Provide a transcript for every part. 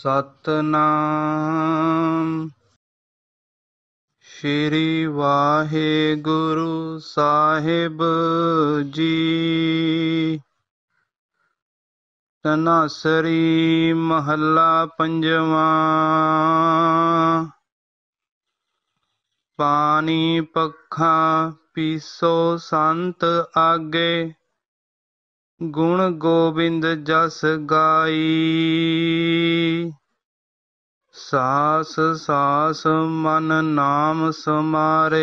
ਸਤਨਾਮ ਸ਼੍ਰੀ ਵਾਹਿਗੁਰੂ ਸਾਹਿਬ ਜੀ ਤਨਸਰੀ ਮਹੱਲਾ ਪੰਜਵਾਂ ਪਾਣੀ ਪੱਖਾ ਪੀਸੋ ਸੰਤ ਆਗੇ ਗੁਣ ਗੋਬਿੰਦ ਜਸ ਗਾਈ ਸਾਸ ਸਾਸ ਮਨ ਨਾਮ ਸਮਾਰੇ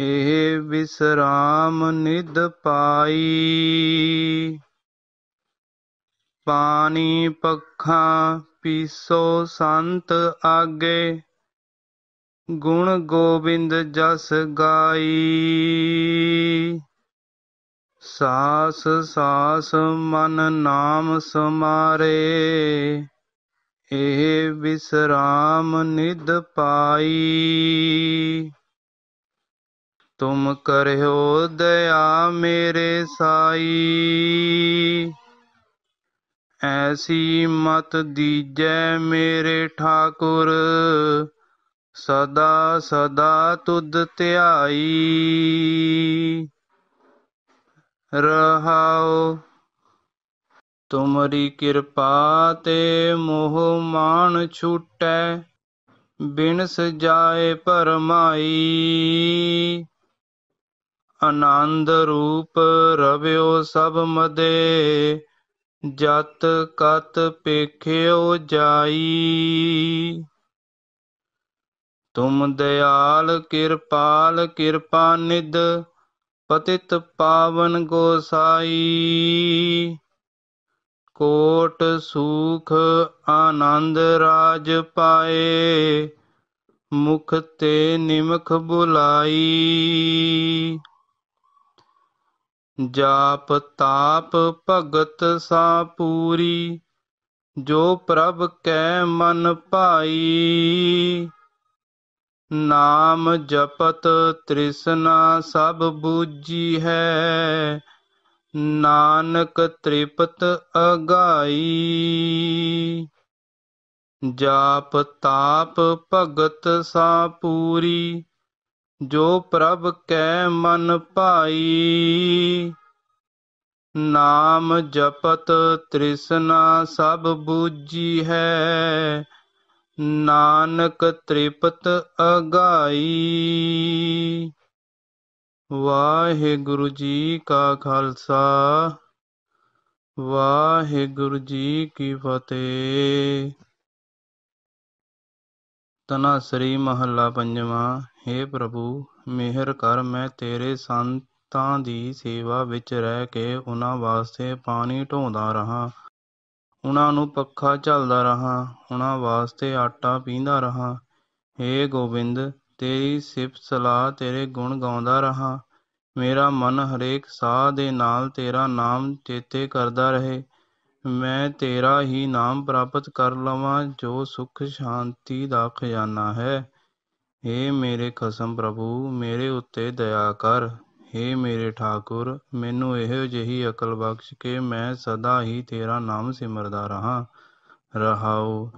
ਇਹ ਵਿਸਰਾਮ ਨਿਦ ਪਾਈ ਪਾਣੀ ਪੱਖਾ ਪੀਸੋ ਸੰਤ ਆਗੇ ਗੁਣ ਗੋਬਿੰਦ ਜਸ ਗਾਈ ਸਾਸ ਸਾਸ ਮਨ ਨਾਮ ਸਮਾਰੇ ਇਹ ਵਿਸਰਾਮ ਨਿਦ ਪਾਈ ਤੁਮ ਕਰਿਓ ਦਇਆ ਮੇਰੇ ਸਾਈ ਐਸੀ ਮਤ ਦੀਜੈ ਮੇਰੇ ਠਾਕੁਰ ਸਦਾ ਸਦਾ ਤੁਧ ਧਿਆਈ ਰਹਾਓ ਤੁਮਰੀ ਕਿਰਪਾ ਤੇ ਮੋਹ ਮਾਨ ਛੁਟੈ ਬਿਨ ਸਜਾਏ ਪਰਮਾਈ ਆਨੰਦ ਰੂਪ ਰਵਿਓ ਸਭ ਮਦੇ ਜਤ ਕਤ ਪੇਖਿਓ ਜਾਈ ਤੁਮ ਦਿਆਲ ਕਿਰਪਾਲ ਕਿਰਪਾ ਨਿਦ ਪਤਿਤ ਪਾਵਨ ਗੋਸਾਈ ਕੋਟ ਸੂਖ ਆਨੰਦ ਰਾਜ ਪਾਏ ਮੁਖ ਤੇ ਨਿਮਖ ਬੁਲਾਈ ਜਾਪ ਤਾਪ ਭਗਤ ਸਾ ਪੂਰੀ ਜੋ ਪ੍ਰਭ ਕੈ ਮਨ ਭਾਈ ਨਾਮ ਜਪਤ ਤ੍ਰਿਸ਼ਨਾ ਸਭ ਬੂਜੀ ਹੈ ਨਾਨਕ ਤ੍ਰਿਪਤ ਅਗਾਈ ਜਾਪ ਤਾਪ ਭਗਤ ਸਾ ਪੂਰੀ ਜੋ ਪ੍ਰਭ ਕੈ ਮਨ ਭਾਈ ਨਾਮ ਜਪਤ ਤ੍ਰਿਸ਼ਨਾ ਸਭ ਬੂਜੀ ਹੈ ਨਾਨਕ ਤ੍ਰਿਪਤ ਅਗਾਈ ਵਾਹਿਗੁਰੂ ਜੀ ਕਾ ਖਾਲਸਾ ਵਾਹਿਗੁਰੂ ਜੀ ਕੀ ਫਤਿਹ ਤਨਾ ਸ੍ਰੀ ਮਹੱਲਾ ਪੰਜਵਾਂ ਹੇ ਪ੍ਰਭੂ ਮਿਹਰ ਕਰ ਮੈਂ ਤੇਰੇ ਸੰਤਾਂ ਦੀ ਸੇਵਾ ਵਿੱਚ ਰਹਿ ਕੇ ਉਹਨਾਂ ਵਾਸਤੇ ਪਾਣੀ ਢੋਂਦਾ ਰਹਾ ਉਹਨਾਂ ਨੂੰ ਪੱਖਾ ਝੱਲਦਾ ਰਹਾ ਉਹਨਾਂ ਵਾਸਤੇ ਆਟਾ ਪੀਂਦਾ ਰਹਾ ਹੇ ਗੋਬਿੰਦ ਤੇਰੀ ਸਿਫਤ ਸਲਾਹ ਤੇਰੇ ਗੁਣ ਗਾਉਂਦਾ ਰਹਾ ਮੇਰਾ ਮਨ ਹਰੇਕ ਸਾਹ ਦੇ ਨਾਲ ਤੇਰਾ ਨਾਮ ਚੇਤੇ ਕਰਦਾ ਰਹੇ ਮੈਂ ਤੇਰਾ ਹੀ ਨਾਮ ਪ੍ਰਾਪਤ ਕਰ ਲਵਾਂ ਜੋ ਸੁਖ ਸ਼ਾਂਤੀ ਦਾ ਖਜ਼ਾਨਾ ਹੈ ਏ ਮੇਰੇ ਖਸਮ ਪ੍ਰਭੂ ਮੇਰੇ ਉੱਤੇ ਦਇਆ ਕਰ ਏ ਮੇਰੇ ਠਾਕੁਰ ਮੈਨੂੰ ਇਹੋ ਜਿਹੀ ਅਕਲ ਬਖਸ਼ ਕੇ ਮੈਂ ਸਦਾ ਹੀ ਤੇਰਾ ਨਾਮ ਸਿਮਰਦਾ ਰਹਾ ਰਹਾਉ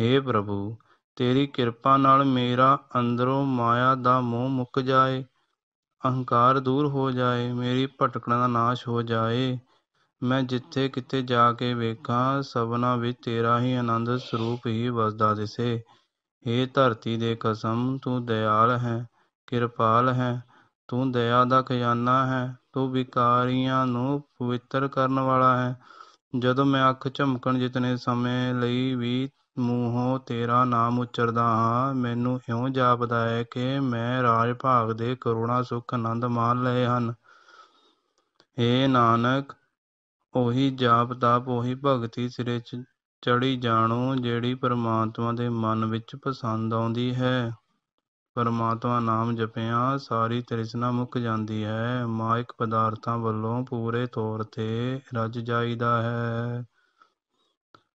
ਏ ਪ੍ਰਭੂ ਤੇਰੀ ਕਿਰਪਾ ਨਾਲ ਮੇਰਾ ਅੰਦਰੋਂ ਮਾਇਆ ਦਾ ਮੋਹ ਮੁੱਕ ਜਾਏ ਅਹੰਕਾਰ ਦੂਰ ਹੋ ਜਾਏ ਮੇਰੀ ਭਟਕਣ ਦਾ ਨਾਸ਼ ਹੋ ਜਾਏ ਮੈਂ ਜਿੱਥੇ ਕਿਤੇ ਜਾ ਕੇ ਵੇਖਾਂ ਸਭਨਾ ਵਿੱਚ ਤੇਰਾ ਹੀ ਆਨੰਦ ਸਰੂਪ ਹੀ ਵਸਦਾ ਦਿਸੇ हे ਧਰਤੀ ਦੇ ਕਸਮ ਤੂੰ ਦਇਆਲ ਹੈ ਕਿਰਪਾਲ ਹੈ ਤੂੰ ਦਇਆ ਦਾ ਖਜ਼ਾਨਾ ਹੈ ਤੂੰ ਵਿਕਾਰੀਆਂ ਨੂੰ ਪਵਿੱਤਰ ਕਰਨ ਵਾਲਾ ਹੈ ਜਦੋਂ ਮੈਂ ਅੱਖ ਝਮਕਣ ਜਿਤਨੇ ਸਮੇਂ ਲਈ ਵੀ ਮੂੰਹੋਂ ਤੇਰਾ ਨਾਮ ਉਚਰਦਾ ਹਾਂ ਮੈਨੂੰ ਇਉਂ ਜਾਪਦਾ ਹੈ ਕਿ ਮੈਂ ਰਾਜ ਭਾਗ ਦੇ ਕਰੋੜਾਂ ਸੁਖ ਆਨੰਦ ਮਾਣ ਲਏ ਹਨ ਏ ਨਾਨਕ ਉਹੀ ਜਾਪਦਾ ਉਹੀ ਭਗਤੀ ਸਿਰੇ ਚ ਚੜੀ ਜਾਣੋ ਜਿਹੜੀ ਪਰਮਾਤਮਾ ਦੇ ਮਨ ਵਿੱਚ ਪਸੰਦ ਆਉਂਦੀ ਹੈ ਪਰਮਾਤਮਾ ਨਾਮ ਜਪਿਆ ਸਾਰੀ ਤ੍ਰਿਸ਼ਨਾ ਮੁੱਕ ਜਾਂਦੀ ਹੈ ਮਾਇਕ ਪਦਾਰਥਾਂ ਵੱਲੋਂ ਪੂਰੇ ਤੌਰ ਤੇ ਰੱਜ ਜਾਈਦਾ ਹੈ